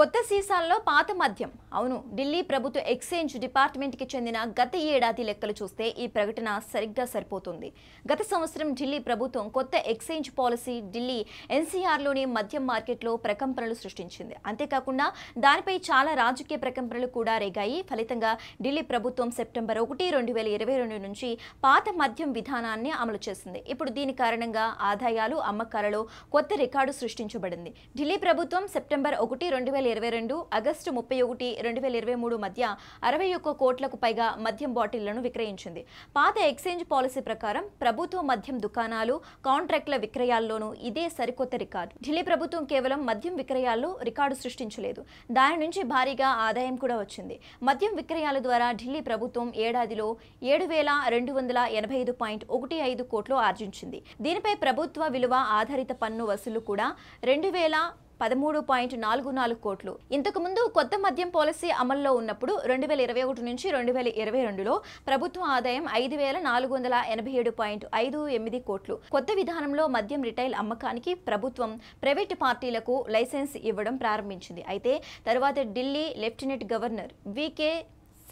కొత్త సీసాల్లో పాత మద్యం అవును ఢిల్లీ ప్రభుత్వ ఎక్స్చేంజ్ డిపార్ట్మెంట్కి చెందిన గత ఏడాది లెక్కలు చూస్తే ఈ ప్రకటన సరిగ్గా సరిపోతుంది గత సంవత్సరం ఢిల్లీ ప్రభుత్వం కొత్త ఎక్స్చేంజ్ పాలసీ ఢిల్లీ ఎన్సీఆర్లోని మద్యం మార్కెట్లో ప్రకంపనలు సృష్టించింది అంతేకాకుండా దానిపై చాలా రాజకీయ ప్రకంపనలు కూడా రేగాయి ఫలితంగా ఢిల్లీ ప్రభుత్వం సెప్టెంబర్ ఒకటి రెండు వేల ఇరవై రెండు నుంచి పాత మద్యం విధానాన్ని అమలు చేసింది ఇప్పుడు దీని కారణంగా ఆదాయాలు అమ్మకాలలో కొత్త రికార్డు సృష్టించబడింది ఢిల్లీ ప్రభుత్వం సెప్టెంబర్ ఒకటి రెండు వేల ఇరవై రెండు ఆగస్టు ముప్పై ఒకటి రెండు వేల ఇరవై మూడు మధ్య అరవై ఒక్క కోట్లకు పైగా మద్యం బాటిళ్లను విక్రయించింది పాత ఎక్స్చేంజ్ పాలసీ ప్రకారం ప్రభుత్వ మద్యం దుకాణాలు కాంట్రాక్టుల విక్రయాల్లోనూ ఇదే సరికొత్త రికార్డు ఢిల్లీ ప్రభుత్వం కేవలం మద్యం విక్రయాల్లో రికార్డు సృష్టించలేదు దాని నుంచి భారీగా ఆదాయం కూడా వచ్చింది మద్యం విక్రయాల ద్వారా ఢిల్లీ ప్రభుత్వం ఏడాదిలో ఏడు వేల రెండు వందల ఎనభై ఐదు పాయింట్ ఒకటి ఐదు కోట్లు ఆర్జించింది దీనిపై ప్రభుత్వ విలువ ఆధారిత పన్ను వసూలు కూడా రెండు వేల పదమూడు పాయింట్ నాలుగు నాలుగు కోట్లు ఇంతకుముందు కొత్త మద్యం పాలసీ అమల్లో ఉన్నప్పుడు రెండు వేల ఇరవై ఒకటి నుంచి రెండు వేల ఇరవై రెండులో ప్రభుత్వం ఆదాయం ఐదు వేల నాలుగు వందల ఎనభై ఏడు పాయింట్ ఐదు ఎనిమిది కోట్లు కొత్త విధానంలో మద్యం రిటైల్ అమ్మకానికి ప్రభుత్వం ప్రైవేటు పార్టీలకు లైసెన్స్ ఇవ్వడం ప్రారంభించింది అయితే తరువాత ఢిల్లీ లెఫ్టినెంట్ గవర్నర్ వికే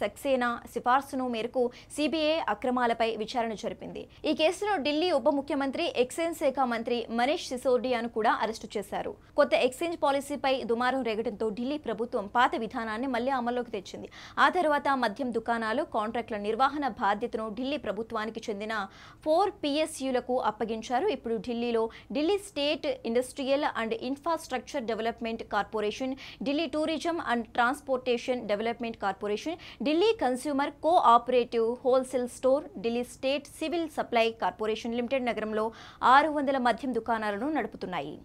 సక్సేనా సిఫార్సును మేరకు సిబిఐ అక్రమాలపై విచారణ జరిపింది ఈ కేసులో ఢిల్లీ ఉప ముఖ్యమంత్రి ఎక్సైజ్ శాఖ మంత్రి మనీష్ సిసోడియాను కూడా అరెస్టు చేశారు కొత్త ఎక్స్చేంజ్ పాలసీపై దుమారం రేగడంతో ఢిల్లీ ప్రభుత్వం పాత విధానాన్ని మళ్లీ అమల్లోకి తెచ్చింది ఆ తర్వాత మద్యం దుకాణాలు కాంట్రాక్టుల నిర్వహణ బాధ్యతను ఢిల్లీ ప్రభుత్వానికి చెందిన ఫోర్ పిఎస్యులకు అప్పగించారు ఇప్పుడు ఢిల్లీలో Delhi state industrial and infrastructure development corporation Delhi tourism and transportation development corporation Delhi consumer cooperative wholesale store Delhi state civil supply corporation limited నగరంలో ఆరు వందల మద్యం దుకాణాలను నడుపుతున్నాయి